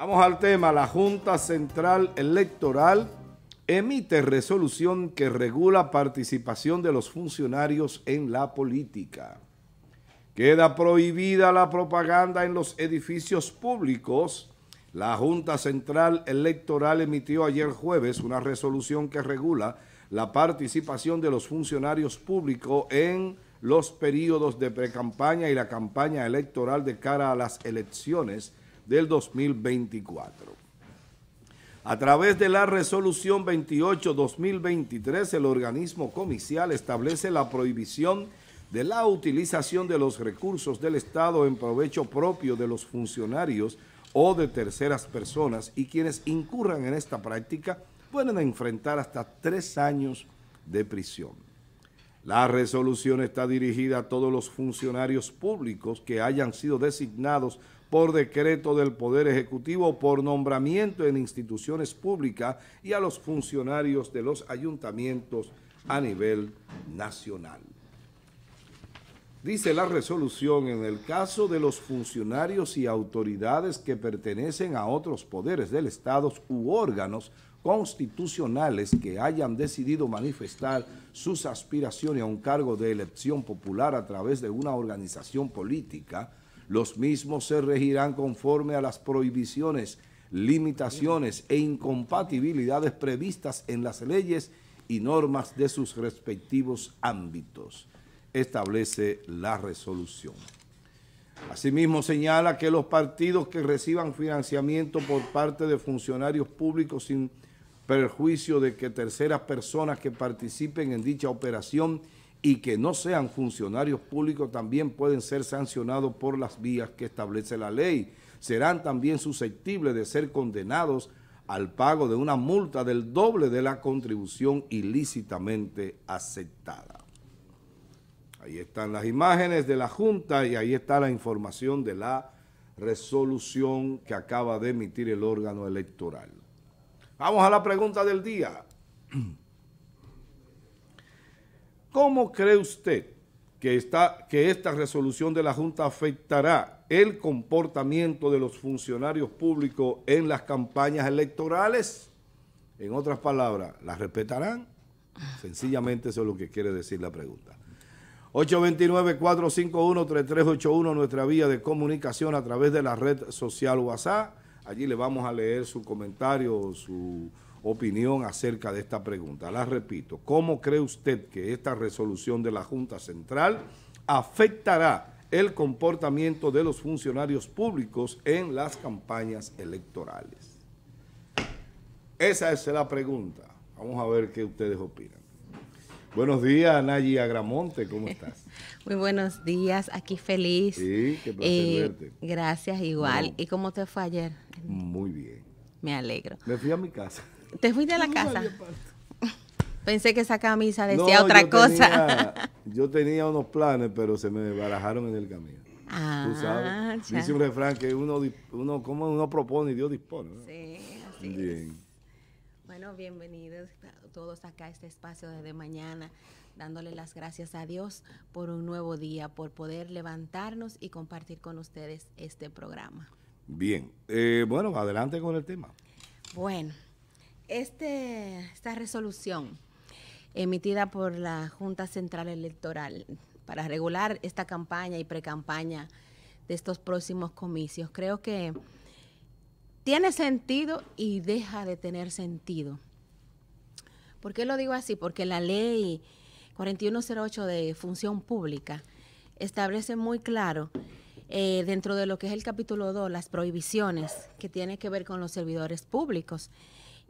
Vamos al tema. La Junta Central Electoral emite resolución que regula participación de los funcionarios en la política. Queda prohibida la propaganda en los edificios públicos. La Junta Central Electoral emitió ayer jueves una resolución que regula la participación de los funcionarios públicos en los periodos de precampaña y la campaña electoral de cara a las elecciones del 2024. A través de la resolución 28-2023, el organismo comicial establece la prohibición de la utilización de los recursos del Estado en provecho propio de los funcionarios o de terceras personas y quienes incurran en esta práctica pueden enfrentar hasta tres años de prisión. La resolución está dirigida a todos los funcionarios públicos que hayan sido designados por decreto del Poder Ejecutivo por nombramiento en instituciones públicas y a los funcionarios de los ayuntamientos a nivel nacional. Dice la resolución, en el caso de los funcionarios y autoridades que pertenecen a otros poderes del Estado u órganos constitucionales que hayan decidido manifestar sus aspiraciones a un cargo de elección popular a través de una organización política, los mismos se regirán conforme a las prohibiciones, limitaciones e incompatibilidades previstas en las leyes y normas de sus respectivos ámbitos, establece la resolución. Asimismo, señala que los partidos que reciban financiamiento por parte de funcionarios públicos sin perjuicio de que terceras personas que participen en dicha operación y que no sean funcionarios públicos también pueden ser sancionados por las vías que establece la ley. Serán también susceptibles de ser condenados al pago de una multa del doble de la contribución ilícitamente aceptada. Ahí están las imágenes de la Junta y ahí está la información de la resolución que acaba de emitir el órgano electoral. Vamos a la pregunta del día. ¿Cómo cree usted que, está, que esta resolución de la Junta afectará el comportamiento de los funcionarios públicos en las campañas electorales? En otras palabras, ¿la respetarán? Sencillamente eso es lo que quiere decir la pregunta. 829-451-3381, nuestra vía de comunicación a través de la red social WhatsApp. Allí le vamos a leer su comentario, su opinión acerca de esta pregunta. La repito, ¿cómo cree usted que esta resolución de la Junta Central afectará el comportamiento de los funcionarios públicos en las campañas electorales? Esa es la pregunta. Vamos a ver qué ustedes opinan. Buenos días, Nayi Agramonte, ¿cómo estás? Muy buenos días, aquí feliz. Sí, qué placer eh, verte. Gracias, igual. ¿Y cómo te fue ayer? Muy bien. Me alegro. Me fui a mi casa te fuiste a la casa. Pensé que esa camisa decía otra cosa. yo tenía unos planes, pero se me barajaron en el camino. Ah, Tú sabes. Ah, dice un refrán que uno, uno, como uno propone y Dios dispone. Sí, así Es. Bueno, bienvenidos todos acá a este espacio desde mañana, dándole las gracias a Dios por un nuevo día, por poder levantarnos y compartir con ustedes este programa. Bien, eh, bueno, adelante con el tema. Bueno, este, esta resolución emitida por la Junta Central Electoral para regular esta campaña y precampaña de estos próximos comicios, creo que tiene sentido y deja de tener sentido. ¿Por qué lo digo así? Porque la ley 4108 de función pública establece muy claro eh, dentro de lo que es el capítulo 2 las prohibiciones que tiene que ver con los servidores públicos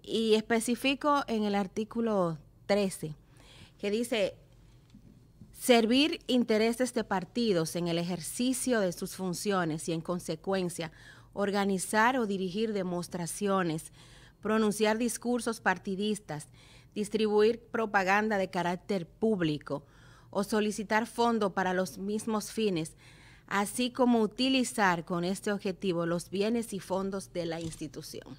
y especifico en el artículo 13, que dice, servir intereses de partidos en el ejercicio de sus funciones y en consecuencia organizar o dirigir demostraciones, pronunciar discursos partidistas, distribuir propaganda de carácter público o solicitar fondo para los mismos fines, así como utilizar con este objetivo los bienes y fondos de la institución.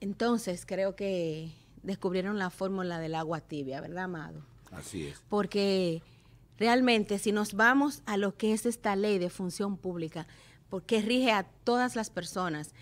Entonces creo que descubrieron la fórmula del agua tibia, ¿verdad, Amado? Así es. Porque realmente si nos vamos a lo que es esta ley de función pública, porque rige a todas las personas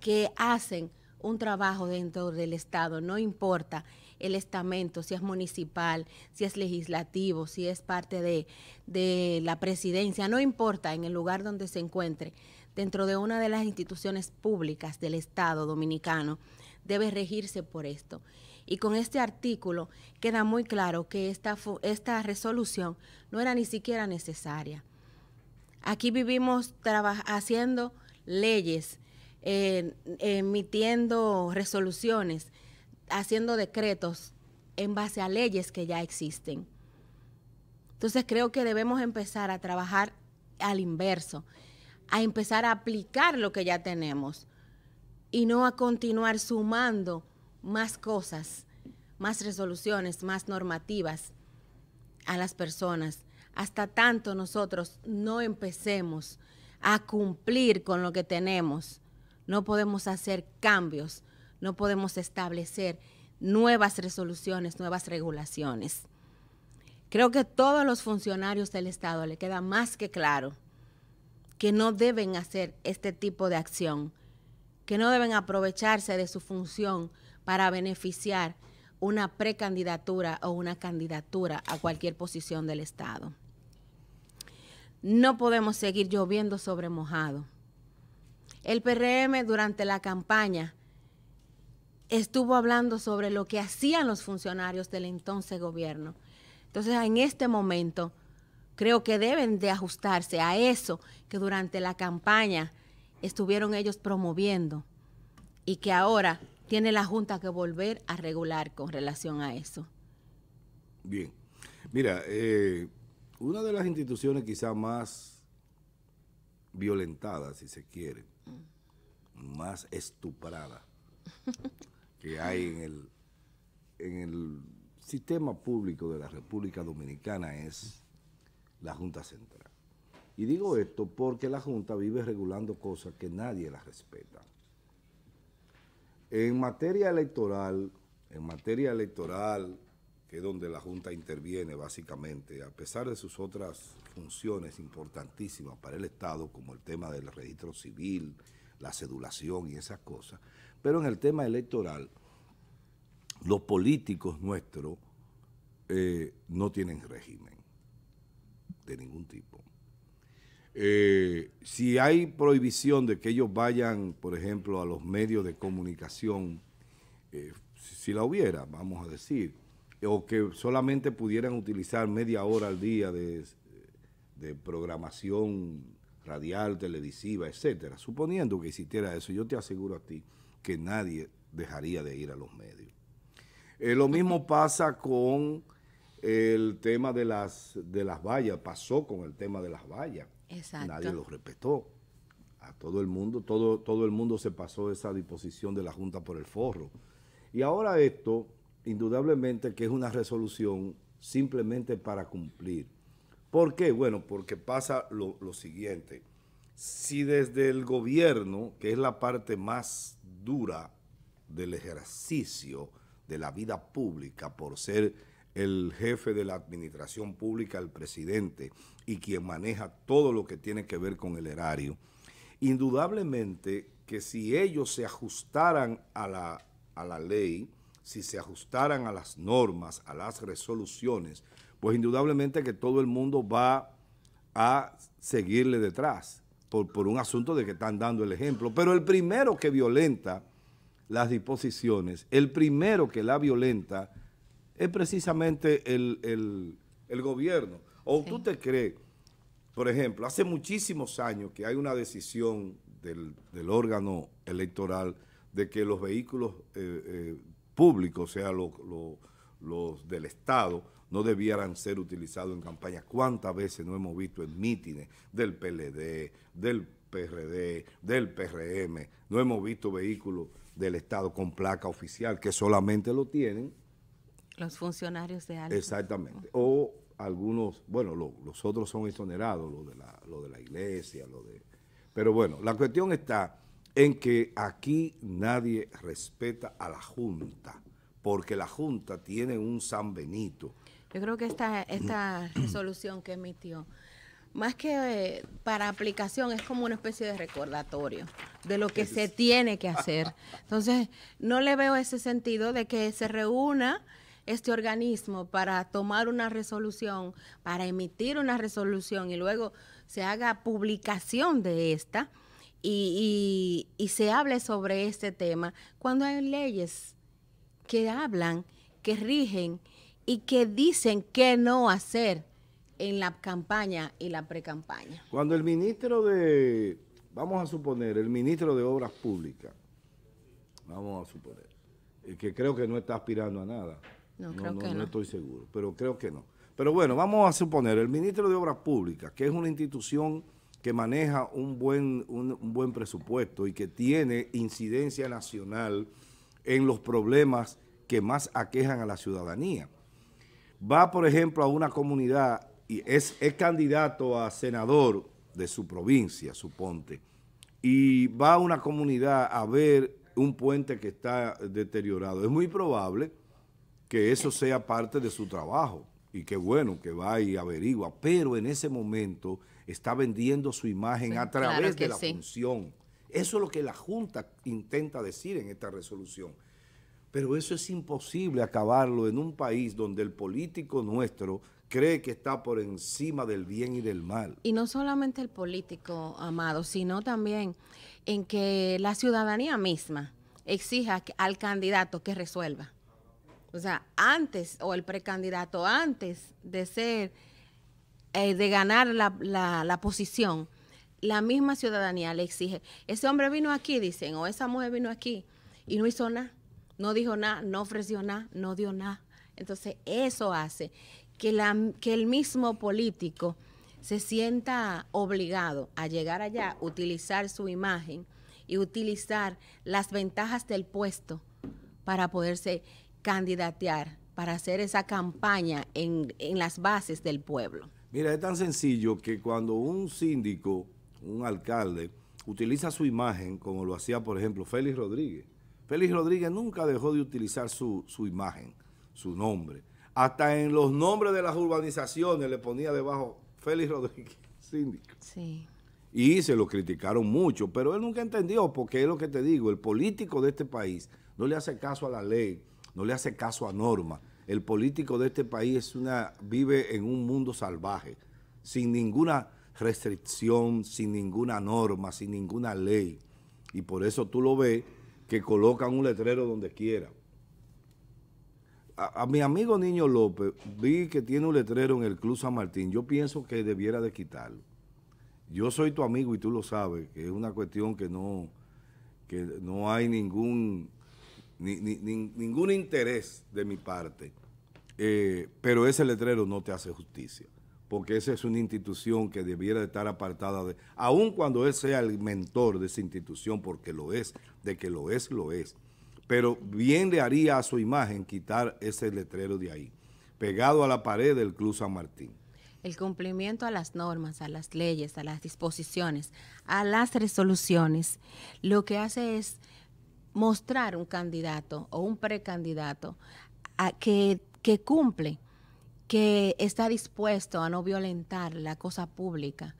que hacen un trabajo dentro del Estado, no importa el estamento, si es municipal, si es legislativo, si es parte de, la presidencia, no importa en el lugar donde se encuentre, dentro de una de las instituciones públicas del Estado dominicano debe regirse por esto. Y con este artículo queda muy claro que esta, esta resolución no era ni siquiera necesaria. Aquí vivimos haciendo leyes, eh, emitiendo resoluciones, haciendo decretos en base a leyes que ya existen. Entonces creo que debemos empezar a trabajar al inverso a empezar a aplicar lo que ya tenemos y no a continuar sumando más cosas, más resoluciones, más normativas a las personas, hasta tanto nosotros no empecemos a cumplir con lo que tenemos. No podemos hacer cambios, no podemos establecer nuevas resoluciones, nuevas regulaciones. Creo que todos los funcionarios del Estado le queda más que claro que no deben hacer este tipo de acción, que no deben aprovecharse de su función para beneficiar una precandidatura o una candidatura a cualquier posición del Estado. No podemos seguir lloviendo sobre mojado. El PRM durante la campaña estuvo hablando sobre lo que hacían los funcionarios del entonces gobierno. Entonces, en este momento, creo que deben de ajustarse a eso que durante la campaña estuvieron ellos promoviendo y que ahora tiene la Junta que volver a regular con relación a eso. Bien. Mira, eh, una de las instituciones quizá más violentada, si se quiere, más estuprada que hay en el sistema público de la República Dominicana es la Junta Central. Y digo esto porque la Junta vive regulando cosas que nadie las respeta. En materia electoral, en materia electoral, que es donde la Junta interviene básicamente, a pesar de sus otras funciones importantísimas para el Estado, como el tema del registro civil, la sedulación y esas cosas, pero en el tema electoral, los políticos nuestros eh, no tienen régimen de ningún tipo. Eh, si hay prohibición de que ellos vayan, por ejemplo, a los medios de comunicación, eh, si la hubiera, vamos a decir, o que solamente pudieran utilizar media hora al día de, programación radial, televisiva, etcétera. Suponiendo que existiera eso, yo te aseguro a ti que nadie dejaría de ir a los medios. Eh, lo mismo pasa con el tema de las, de las vallas, pasó con el tema de las vallas. Exacto. Nadie lo respetó. A todo el mundo, todo, todo el mundo se pasó esa disposición de la Junta por el forro. Y ahora esto, indudablemente que es una resolución simplemente para cumplir. ¿Por qué? Bueno, porque pasa lo, lo siguiente. Si desde el gobierno, que es la parte más dura del ejercicio de la vida pública por ser el jefe de la administración pública, el presidente, y quien maneja todo lo que tiene que ver con el erario, indudablemente que si ellos se ajustaran a la, a la ley, si se ajustaran a las normas, a las resoluciones, pues indudablemente que todo el mundo va a seguirle detrás por, por un asunto de que están dando el ejemplo. Pero el primero que violenta las disposiciones, el primero que la violenta es precisamente el, gobierno. ¿O tú te crees, por ejemplo, hace muchísimos años que hay una decisión del, órgano electoral de que los vehículos eh, eh, públicos, o sea, los del Estado, no debieran ser utilizados en campaña. ¿Cuántas veces no hemos visto en mítines del PLD, del PRD, del PRM, no hemos visto vehículos del Estado con placa oficial que solamente lo tienen los funcionarios de algo. Exactamente. O algunos, bueno, los otros son exonerados, lo de, la, lo de la iglesia, lo de... Pero bueno, la cuestión está en que aquí nadie respeta a la Junta, porque la Junta tiene un San Benito. Yo creo que esta, esta resolución que emitió, más que eh, para aplicación, es como una especie de recordatorio de lo que se tiene que hacer. Entonces, no le veo ese sentido de que se reúna este organismo para tomar una resolución, para emitir una resolución y luego se haga publicación de esta y, se hable sobre este tema, cuando hay leyes que hablan, que rigen y que dicen qué no hacer en la campaña y la precampaña. Cuando el ministro de, vamos a suponer, el ministro de Obras Públicas, vamos a suponer, eh, que creo que no está aspirando a nada, no, creo no, que no, estoy seguro, pero creo que no. Pero bueno, vamos a suponer, el ministro de Obras Públicas, que es una institución que maneja un buen, buen presupuesto y que tiene incidencia nacional en los problemas que más aquejan a la ciudadanía. Va, por ejemplo, a una comunidad y es, es candidato a senador de su provincia, su ponte, y va a una comunidad a ver un puente que está deteriorado. Es muy probable que eso sea parte de su trabajo y que bueno que va y averigua, pero en ese momento está vendiendo su imagen a través de la función. Eso es lo que la Junta intenta decir en esta resolución. Pero eso es imposible acabarlo en un país donde el político nuestro cree que está por encima del bien y del mal. Y no solamente el político, Amado, sino también en que la ciudadanía misma exija al candidato que resuelva. O sea, antes, o el precandidato antes de ser, eh, de ganar la, posición, la misma ciudadanía le exige, ese hombre vino aquí, dicen, o esa mujer vino aquí, y no hizo nada, no dijo nada, no ofreció nada, no dio nada. Entonces, eso hace que, la, que el mismo político se sienta obligado a llegar allá, utilizar su imagen y utilizar las ventajas del puesto para poderse candidatear para hacer esa campaña en, las bases del pueblo? Mira, es tan sencillo que cuando un síndico, un alcalde, utiliza su imagen, como lo hacía, por ejemplo, Félix Rodríguez. Félix Rodríguez nunca dejó de utilizar su, su imagen, su nombre. Hasta en los nombres de las urbanizaciones le ponía debajo Félix Rodríguez, síndico. Sí. Y se lo criticaron mucho, pero él nunca entendió, porque es lo que te digo, el político de este país no le hace caso a la ley, no le hace caso a Norma. El político de este país es una, vive en un mundo salvaje, sin ninguna restricción, sin ninguna norma, sin ninguna ley. Y por eso tú lo ves que colocan un letrero donde quiera. A, mi amigo Niño López, vi que tiene un letrero en el Club San Martín. Yo pienso que debiera de quitarlo. Yo soy tu amigo y tú lo sabes, que es una cuestión que no, que no hay ningún ni, ningún interés de mi parte, eh, pero ese letrero no te hace justicia, porque esa es una institución que debiera estar apartada de, aun cuando él sea el mentor de esa institución, porque lo es, de que lo es, lo es, pero bien le haría a su imagen quitar ese letrero de ahí, pegado a la pared del Club San Martín el cumplimiento a las normas, a las leyes, a las disposiciones, a las resoluciones, lo que hace es mostrar un candidato o un precandidato a que, cumple, que está dispuesto a no violentar la cosa pública,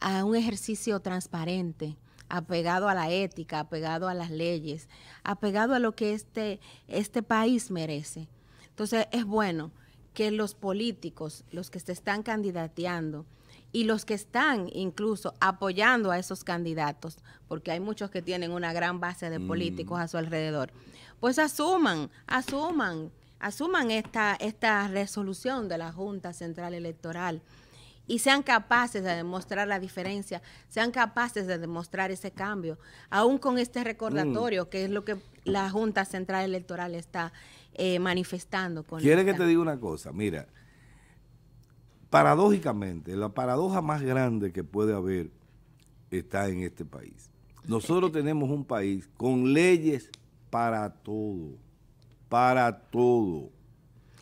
a un ejercicio transparente, apegado a la ética, apegado a las leyes, apegado a lo que este, este país merece. Entonces es bueno que los políticos, los que se están candidateando, y los que están incluso apoyando a esos candidatos, porque hay muchos que tienen una gran base de políticos mm. a su alrededor, pues asuman, asuman, asuman esta, esta resolución de la Junta Central Electoral y sean capaces de demostrar la diferencia, sean capaces de demostrar ese cambio, aún con este recordatorio, mm. que es lo que la Junta Central Electoral está eh, manifestando. Con ¿Quiere que te diga una cosa? Mira, paradójicamente, la paradoja más grande que puede haber está en este país. Nosotros tenemos un país con leyes para todo, para todo,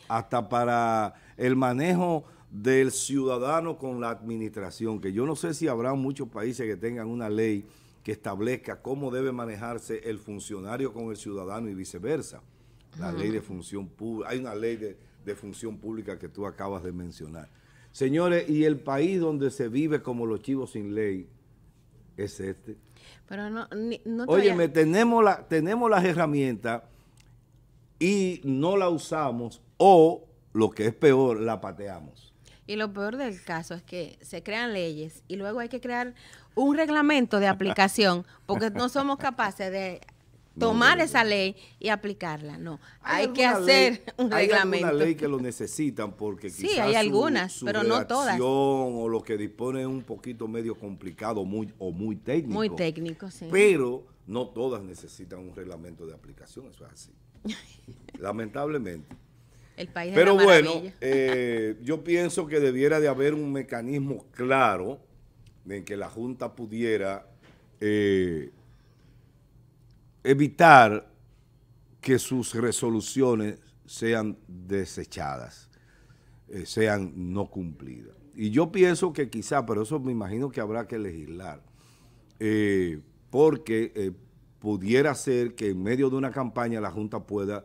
hasta para el manejo del ciudadano con la administración, que yo no sé si habrá muchos países que tengan una ley que establezca cómo debe manejarse el funcionario con el ciudadano y viceversa. La ley de función pública, hay una ley de función pública que tú acabas de mencionar. Señores, y el país donde se vive como los chivos sin ley es este. Pero Óyeme, tenemos, la, tenemos las herramientas y no la usamos o, lo que es peor, la pateamos. Y lo peor del caso es que se crean leyes y luego hay que crear un reglamento de aplicación porque no somos capaces de tomar esa ley y aplicarla, no. Hay, que hacer un reglamento. Hay una ley que lo necesitan porque sí, hay algunas, pero no todas. O lo que dispone es un poquito medio complicado muy, o muy técnico. Muy técnico, sí. Pero no todas necesitan un reglamento de aplicación, eso es así. Lamentablemente. El país pero bueno, eh, yo pienso que debiera de haber un mecanismo claro en que la Junta pudiera... Eh, evitar que sus resoluciones sean desechadas, eh, sean no cumplidas. Y yo pienso que quizá, pero eso me imagino que habrá que legislar, eh, porque eh, pudiera ser que en medio de una campaña la Junta pueda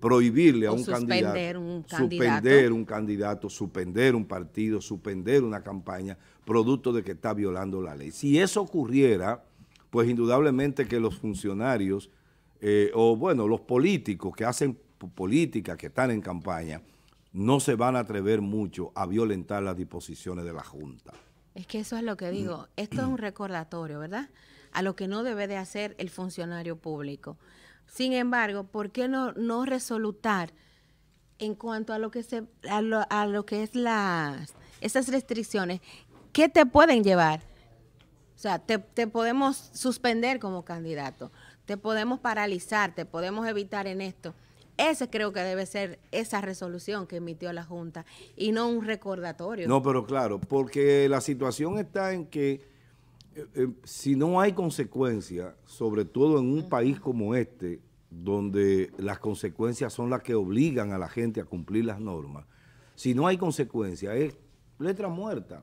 prohibirle a un candidato, un candidato, suspender un candidato, suspender un partido, suspender una campaña, producto de que está violando la ley. Si eso ocurriera pues indudablemente que los funcionarios, eh, o bueno, los políticos que hacen política, que están en campaña, no se van a atrever mucho a violentar las disposiciones de la Junta. Es que eso es lo que mm. digo. Esto es un recordatorio, ¿verdad? A lo que no debe de hacer el funcionario público. Sin embargo, ¿por qué no, no resolutar en cuanto a lo que se a lo, que es las esas restricciones? ¿Qué te pueden llevar? O sea, te, podemos suspender como candidato, te podemos paralizar, te podemos evitar en esto. Ese creo que debe ser esa resolución que emitió la Junta y no un recordatorio. No, pero claro, porque la situación está en que eh, eh, si no hay consecuencia, sobre todo en un país como este, donde las consecuencias son las que obligan a la gente a cumplir las normas, si no hay consecuencia es letra muerta.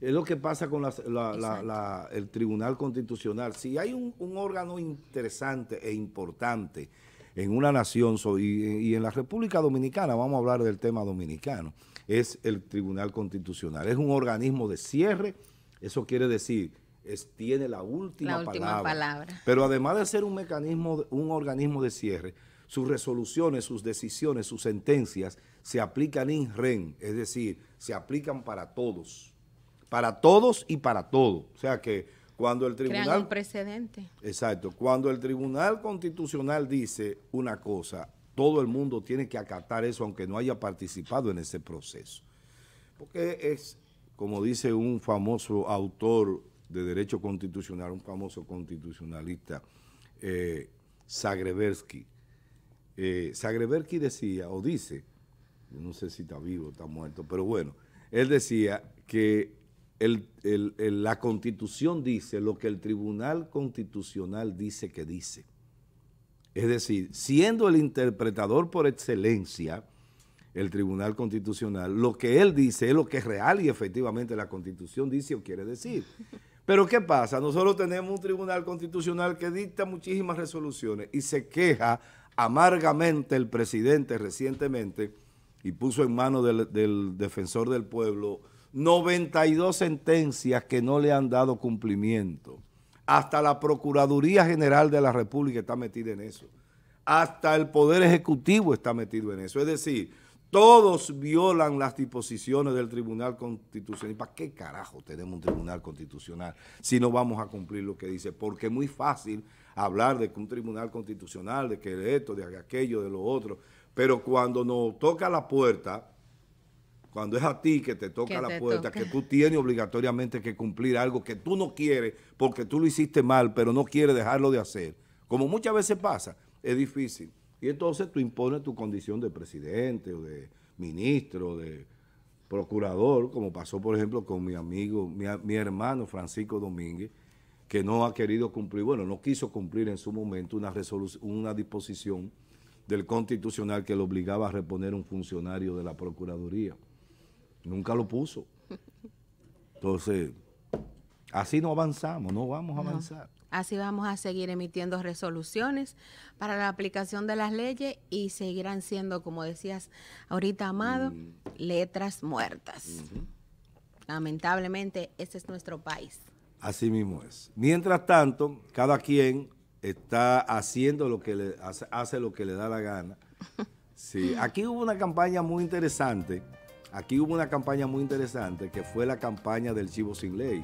Es lo que pasa con el Tribunal Constitucional. Si hay un, órgano interesante e importante en una nación y, en la República Dominicana, vamos a hablar del tema dominicano, es el Tribunal Constitucional. Es un organismo de cierre, eso quiere decir es, tiene la última, palabra. Pero además de ser un mecanismo, un organismo de cierre, sus resoluciones, sus decisiones, sus sentencias se aplican in rem, es decir, se aplican para todos para todos y para todo. O sea que cuando el tribunal... Crean un precedente. Exacto. Cuando el Tribunal Constitucional dice una cosa, todo el mundo tiene que acatar eso aunque no haya participado en ese proceso. Porque es, como dice un famoso autor de Derecho Constitucional, un famoso constitucionalista, eh, Zagrebersky. Eh, decía, o dice, no sé si está vivo o está muerto, pero bueno, él decía que la Constitución dice lo que el Tribunal Constitucional dice que dice. Es decir, siendo el interpretador por excelencia, el Tribunal Constitucional, lo que él dice es lo que es real y efectivamente la Constitución dice o quiere decir. Pero ¿qué pasa? Nosotros tenemos un Tribunal Constitucional que dicta muchísimas resoluciones y se queja amargamente el presidente recientemente y puso en manos del defensor del pueblo 92 sentencias que no le han dado cumplimiento. Hasta la Procuraduría General de la República está metida en eso. Hasta el Poder Ejecutivo está metido en eso. Es decir, todos violan las disposiciones del Tribunal Constitucional. para qué carajo tenemos un Tribunal Constitucional si no vamos a cumplir lo que dice? Porque es muy fácil hablar de que un Tribunal Constitucional, de que esto, de aquello, de lo otro. Pero cuando nos toca la puerta cuando es a ti que te toca la puerta, que tú tienes obligatoriamente que cumplir algo que tú no quieres porque tú lo hiciste mal, pero no quieres dejarlo de hacer, como muchas veces pasa, es difícil. Y entonces tú impones tu condición de presidente o de ministro, de procurador, como pasó por ejemplo con mi amigo, mi, hermano Francisco Domínguez, que no ha querido cumplir, bueno, no quiso cumplir en su momento una, una disposición del constitucional que lo obligaba a reponer un funcionario de la Procuraduría. Nunca lo puso. Entonces, así no avanzamos, no vamos a avanzar. Así vamos a seguir emitiendo resoluciones para la aplicación de las leyes y seguirán siendo, como decías ahorita, Amado, mm. letras muertas. Lamentablemente, ese es nuestro país. Así mismo es. Mientras tanto, cada quien está haciendo lo que le hace, hace lo que le da la gana. Sí, aquí hubo una campaña muy interesante Aquí hubo una campaña muy interesante que fue la campaña del Chivo Sin Ley.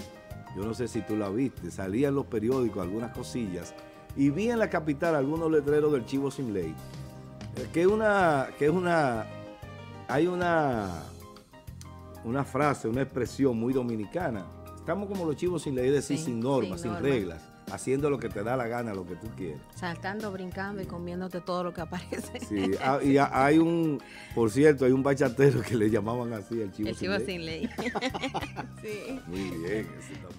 Yo no sé si tú la viste, salía en los periódicos algunas cosillas y vi en la capital algunos letreros del Chivo Sin Ley. Eh, que una, que una, hay una, una frase, una expresión muy dominicana. Estamos como los chivos sin ley, es decir, sin normas, sin reglas haciendo lo que te da la gana, lo que tú quieres. Saltando, brincando y comiéndote todo lo que aparece. Sí, ah, y hay un, por cierto, hay un bachatero que le llamaban así, el chivo, el chivo sin, ley. sí. Muy bien, eso está muy bien.